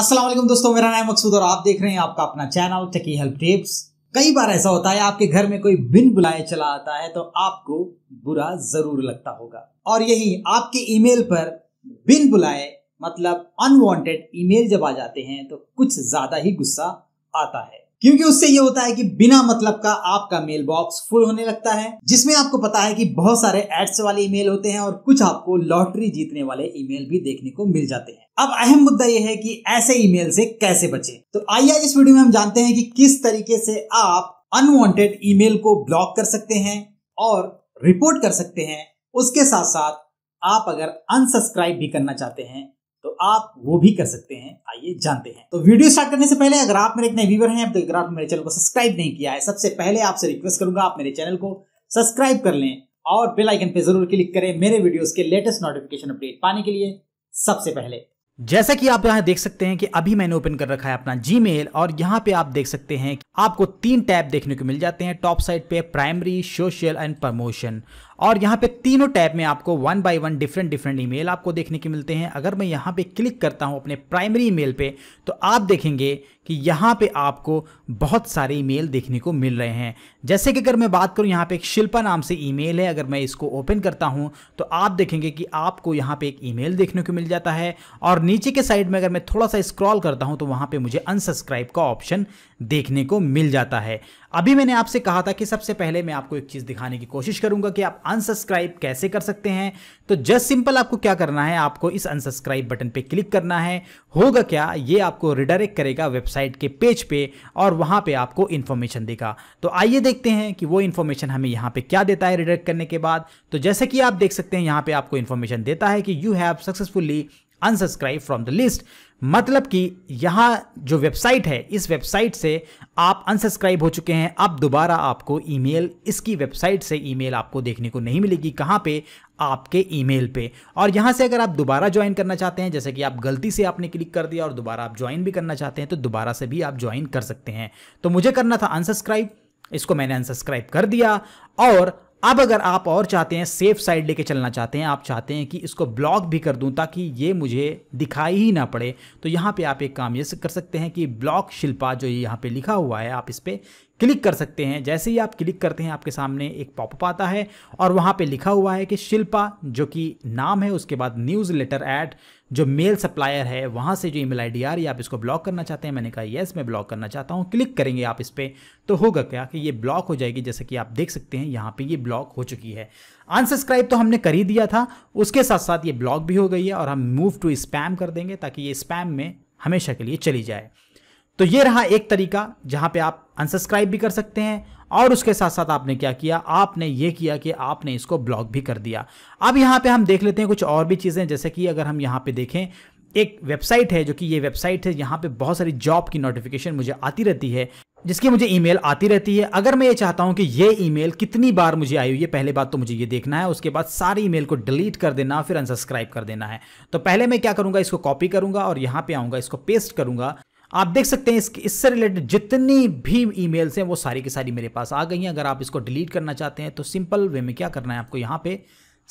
असलम दोस्तों मेरा नाम मकसूद और आप देख रहे हैं आपका अपना चैनल टेकी हेल्प टिप्स कई बार ऐसा होता है आपके घर में कोई बिन बुलाए चला आता है तो आपको बुरा जरूर लगता होगा और यही आपके ईमेल पर बिन बुलाए मतलब अनवांटेड ईमेल जब आ जाते हैं तो कुछ ज्यादा ही गुस्सा आता है क्योंकि उससे ये होता है कि बिना मतलब का आपका मेल बॉक्स फुल होने लगता है जिसमें आपको पता है कि बहुत सारे एड्स वाले ईमेल होते हैं और कुछ आपको लॉटरी जीतने वाले ईमेल भी देखने को मिल जाते हैं अब अहम मुद्दा यह है कि ऐसे ईमेल से कैसे बचे तो आइए इस वीडियो में हम जानते हैं कि किस तरीके से आप अनवांटेड ईमेल को ब्लॉक कर सकते हैं और रिपोर्ट कर सकते हैं उसके साथ साथ आप अगर अनसब्सक्राइब भी करना चाहते हैं तो आप वो भी कर सकते हैं आइए जानते हैं तो वीडियो स्टार्ट करने से पहले अगर आप मेरे एक नए व्यूवर हैं तो अगर आप मेरे चैनल को सब्सक्राइब नहीं किया है सबसे पहले आपसे रिक्वेस्ट करूंगा आप मेरे चैनल को सब्सक्राइब कर लें और बेल आइकन पे जरूर क्लिक करें मेरे वीडियोस के लेटेस्ट नोटिफिकेशन अपडेट पाने के लिए सबसे पहले जैसा कि आप यहां देख सकते हैं कि अभी मैंने ओपन कर रखा है अपना जीमेल और यहां पे आप देख सकते हैं कि आपको तीन टैब देखने को मिल जाते हैं टॉप साइड पे प्राइमरी सोशल एंड प्रमोशन और यहाँ पे तीनों टैब में आपको one by one different different email आपको देखने के मिलते हैं अगर मैं यहाँ पे क्लिक करता हूँ अपने प्राइमरी ईमेल पे तो आप देखेंगे कि यहाँ पे आपको बहुत सारे ईमेल देखने को मिल रहे हैं जैसे कि अगर मैं बात करूँ यहाँ पे एक शिल्पा नाम से ईमेल है अगर मैं इसको ओपन करता हूँ तो आप देखेंगे कि आपको यहाँ पर एक ई देखने को मिल जाता है और नीचे के साइड में अगर मैं थोड़ा सा स्क्रॉल करता हूँ तो वहाँ पर मुझे अनसब्सक्राइब का ऑप्शन देखने को मिल जाता है अभी मैंने आपसे कहा था कि सबसे पहले मैं आपको एक चीज़ दिखाने की कोशिश करूंगा कि आप अनसब्सक्राइब कैसे कर सकते हैं तो जस्ट सिंपल आपको क्या करना है आपको इस अनसब्सक्राइब बटन पे क्लिक करना है होगा क्या ये आपको रिडायरेक्ट करेगा वेबसाइट के पेज पे और वहां पे आपको इन्फॉर्मेशन देगा तो आइए देखते हैं कि वो इन्फॉर्मेशन हमें यहाँ पे क्या देता है रिडायरेक्ट करने के बाद तो जैसे कि आप देख सकते हैं यहाँ पे आपको इन्फॉर्मेशन देता है कि you have successfully unsubscribe from the list मतलब कि यहाँ जो वेबसाइट है इस वेबसाइट से आप अनसब्सक्राइब हो चुके हैं अब दोबारा आपको ईमेल इसकी वेबसाइट से ईमेल आपको देखने को नहीं मिलेगी कहाँ पे आपके ईमेल पे और यहाँ से अगर आप दोबारा ज्वाइन करना चाहते हैं जैसे कि आप गलती से आपने क्लिक कर दिया और दोबारा आप ज्वाइन भी करना चाहते हैं तो दोबारा से भी आप ज्वाइन कर सकते हैं तो मुझे करना था अनसब्सक्राइब इसको मैंने अनसब्सक्राइब कर दिया और अब अगर आप और चाहते हैं सेफ साइड लेके चलना चाहते हैं आप चाहते हैं कि इसको ब्लॉक भी कर दूं ताकि ये मुझे दिखाई ही ना पड़े तो यहाँ पे आप एक काम ये कर सकते हैं कि ब्लॉक शिल्पा जो यहाँ पे लिखा हुआ है आप इस पर क्लिक कर सकते हैं जैसे ही आप क्लिक करते हैं आपके सामने एक पॉपअप आता है और वहाँ पे लिखा हुआ है कि शिल्पा जो कि नाम है उसके बाद न्यूज़ लेटर ऐड जो मेल सप्लायर है वहाँ से जो ईमेल आईडी आ रही है आप इसको ब्लॉक करना चाहते हैं मैंने कहा येस मैं ब्लॉक करना चाहता हूँ क्लिक करेंगे आप इस पर तो होगा क्या कि ये ब्लॉक हो जाएगी जैसे कि आप देख सकते हैं यहाँ पे ये ब्लॉक हो चुकी है अनसब्सक्राइब तो हमने कर ही दिया था उसके साथ साथ ये ब्लॉक भी हो गई है और हम मूव टू स्पैम कर देंगे ताकि ये स्पैम में हमेशा के लिए चली जाए तो ये रहा एक तरीका जहाँ पर आप अनसब्सक्राइब भी कर सकते हैं और उसके साथ साथ आपने क्या किया आपने ये किया कि आपने इसको ब्लॉक भी कर दिया अब यहाँ पे हम देख लेते हैं कुछ और भी चीज़ें जैसे कि अगर हम यहाँ पे देखें एक वेबसाइट है जो कि ये वेबसाइट है यहाँ पे बहुत सारी जॉब की नोटिफिकेशन मुझे आती रहती है जिसकी मुझे ईमेल आती रहती है अगर मैं ये चाहता हूँ कि ये ईमेल कितनी बार मुझे आई हुई है पहले बात तो मुझे ये देखना है उसके बाद सारी ईमेल को डिलीट कर देना फिर अनसब्सक्राइब कर देना है तो पहले मैं क्या करूँगा इसको कॉपी करूँगा और यहाँ पे आऊँगा इसको पेस्ट करूँगा आप देख सकते हैं इससे रिलेटेड जितनी भी ईमेल्स हैं वो सारी की सारी मेरे पास आ गई हैं अगर आप इसको डिलीट करना चाहते हैं तो सिंपल वे में क्या करना है आपको यहाँ पे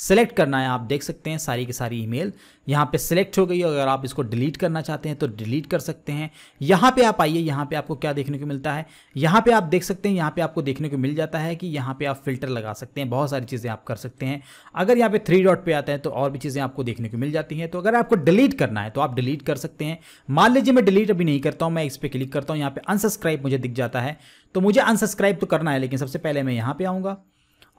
सेलेक्ट करना है आप देख सकते हैं सारी की सारी ईमेल यहाँ पे सिलेक्ट हो गई है अगर आप इसको डिलीट करना चाहते हैं तो डिलीट कर सकते हैं यहाँ पे आप आइए यहाँ पे आपको क्या देखने को मिलता है यहाँ पे आप देख सकते हैं यहाँ पे आपको देखने को मिल जाता है कि यहाँ पे आप फिल्टर लगा सकते हैं बहुत सारी चीज़ें आप कर सकते हैं अगर यहाँ पे थ्री डॉट पर आता है तो और भी चीज़ें आपको देखने को मिल जाती हैं तो अगर आपको डिलीट करना है तो आप डिलीट कर सकते हैं मान लीजिए मैं डिलीट अभी नहीं करता हूँ मैं इस पर क्लिक करता हूँ यहाँ पर अनसब्सक्राइब मुझे दिख जाता है तो मुझे अनसब्सक्राइब तो करना है लेकिन सबसे पहले मैं यहाँ पर आऊँगा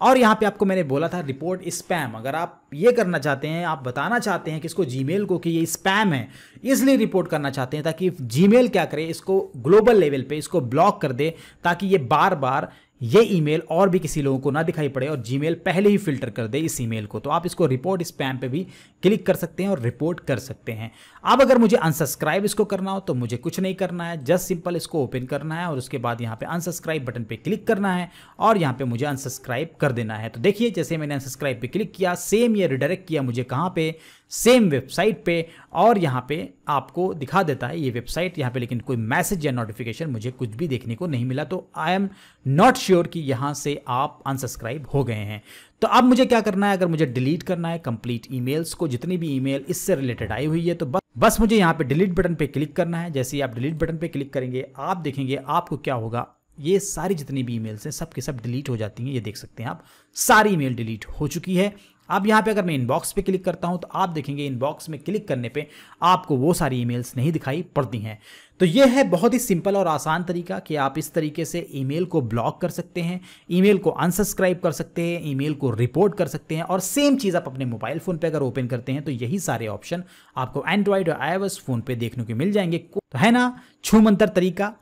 और यहाँ पे आपको मैंने बोला था रिपोर्ट स्पैम अगर आप ये करना चाहते हैं आप बताना चाहते हैं किसको जी को कि ये स्पैम है इसलिए रिपोर्ट करना चाहते हैं ताकि जी क्या करे इसको ग्लोबल लेवल पे इसको ब्लॉक कर दे ताकि ये बार बार ये ईमेल और भी किसी लोगों को ना दिखाई पड़े और जीमेल पहले ही फिल्टर कर दे इस ईमेल को तो आप इसको रिपोर्ट स्पैम पे भी क्लिक कर सकते हैं और रिपोर्ट कर सकते हैं अब अगर मुझे अनसब्सक्राइब इसको करना हो तो मुझे कुछ नहीं करना है जस्ट सिंपल इसको ओपन करना है और उसके बाद यहाँ पे अनसब्सक्राइब बटन पे क्लिक करना है और यहाँ पे मुझे अनसब्सक्राइब कर देना है तो देखिए जैसे मैंने अनसब्सक्राइब पर क्लिक किया सेम ये रिडायरेक्ट किया मुझे कहाँ पर सेम वेबसाइट पे और यहाँ पे आपको दिखा देता है ये वेबसाइट यहाँ पे लेकिन कोई मैसेज या नोटिफिकेशन मुझे कुछ भी देखने को नहीं मिला तो आई एम नॉट श्योर कि यहाँ से आप अनसब्सक्राइब हो गए हैं तो अब मुझे क्या करना है अगर मुझे डिलीट करना है कंप्लीट ईमेल्स को जितनी भी ईमेल इससे रिलेटेड आई हुई है तो बस बस मुझे यहाँ पे डिलीट बटन पे क्लिक करना है जैसे ही आप डिलीट बटन पे क्लिक करेंगे आप देखेंगे आपको क्या होगा ये सारी जितनी भी ईमेल्स हैं सब के सब डिलीट हो जाती हैं ये देख सकते हैं आप सारी ईमेल डिलीट हो चुकी है अब यहाँ पे अगर मैं इनबॉक्स पे क्लिक करता हूँ तो आप देखेंगे इनबॉक्स में क्लिक करने पे आपको वो सारी ईमेल्स नहीं दिखाई पड़ती हैं तो ये है बहुत ही सिंपल और आसान तरीका कि आप इस तरीके से ईमेल को ब्लॉक कर सकते हैं ईमेल को अनसब्सक्राइब कर सकते हैं ईमेल को रिपोर्ट कर सकते हैं और सेम चीज़ आप अपने मोबाइल फ़ोन पर अगर ओपन करते हैं तो यही सारे ऑप्शन आपको एंड्रॉयड और आई फ़ोन पर देखने को मिल जाएंगे तो है ना छूमंतर तरीका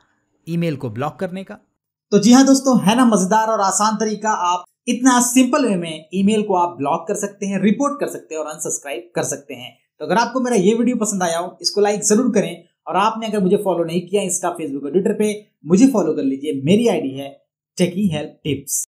ई को ब्लॉक करने का तो जी हाँ दोस्तों है ना मज़ेदार और आसान तरीका आप इतना सिंपल वे में ईमेल को आप ब्लॉक कर सकते हैं रिपोर्ट कर सकते हैं और अनसब्सक्राइब कर सकते हैं तो अगर आपको मेरा ये वीडियो पसंद आया हो इसको लाइक जरूर करें और आपने अगर मुझे फॉलो नहीं किया इंस्टा फेसबुक और ट्विटर पे मुझे फॉलो कर लीजिए मेरी आईडी है टेकी हेल्प टिप्स